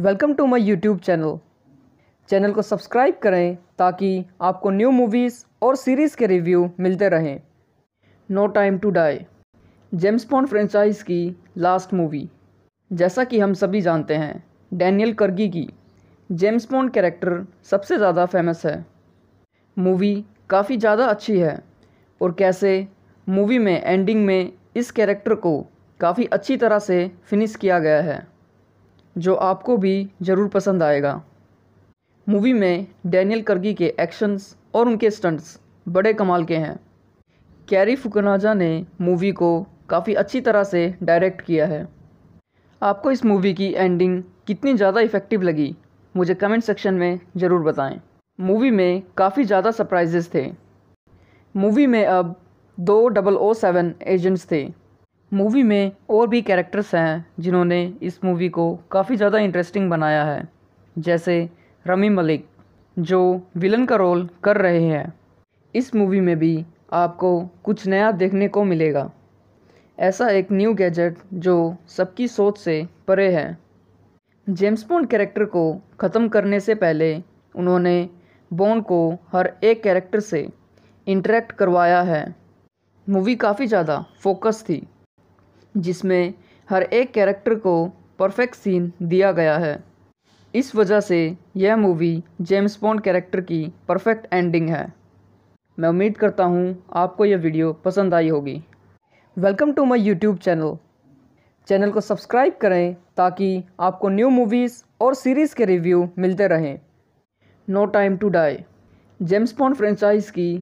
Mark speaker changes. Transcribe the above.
Speaker 1: welcome to my YouTube channel channel को subscribe करें ताकि आपको न्यू मूवीज़ और सीरीज़ के रिव्यू मिलते रहें no time to die James Bond franchise की लास्ट मूवी जैसा कि हम सभी जानते हैं डैनियल करगी की जेम्स पॉन्ड कैरेक्टर सबसे ज़्यादा फेमस है मूवी काफ़ी ज़्यादा अच्छी है और कैसे मूवी में एंडिंग में इस कैरेक्टर को काफ़ी अच्छी तरह से फिनिश किया गया है जो आपको भी ज़रूर पसंद आएगा मूवी में डैनियल करगी के एक्शंस और उनके स्टंट्स बड़े कमाल के हैं कैरी फुकनाजा ने मूवी को काफ़ी अच्छी तरह से डायरेक्ट किया है आपको इस मूवी की एंडिंग कितनी ज़्यादा इफ़ेक्टिव लगी मुझे कमेंट सेक्शन में ज़रूर बताएं मूवी में काफ़ी ज़्यादा सरप्राइजेस थे मूवी में अब दो डबल ओ सेवन एजेंट्स थे मूवी में और भी कैरेक्टर्स हैं जिन्होंने इस मूवी को काफ़ी ज़्यादा इंटरेस्टिंग बनाया है जैसे रमी मलिक जो विलन का रोल कर रहे हैं इस मूवी में भी आपको कुछ नया देखने को मिलेगा ऐसा एक न्यू गैजेट जो सबकी सोच से परे है जेम्स बॉन्ड कैरेक्टर को ख़त्म करने से पहले उन्होंने बॉन्ड को हर एक कैरेक्टर से इंटरेक्ट करवाया है मूवी काफ़ी ज़्यादा फोकस थी जिसमें हर एक कैरेक्टर को परफेक्ट सीन दिया गया है इस वजह से यह मूवी जेम्स बॉन्ड कैरेक्टर की परफेक्ट एंडिंग है मैं उम्मीद करता हूँ आपको यह वीडियो पसंद आई होगी welcome to my YouTube channel channel को सब्सक्राइब करें ताकि आपको न्यू मूवीज़ और सीरीज़ के रिव्यू मिलते रहें no time to die James Bond franchise की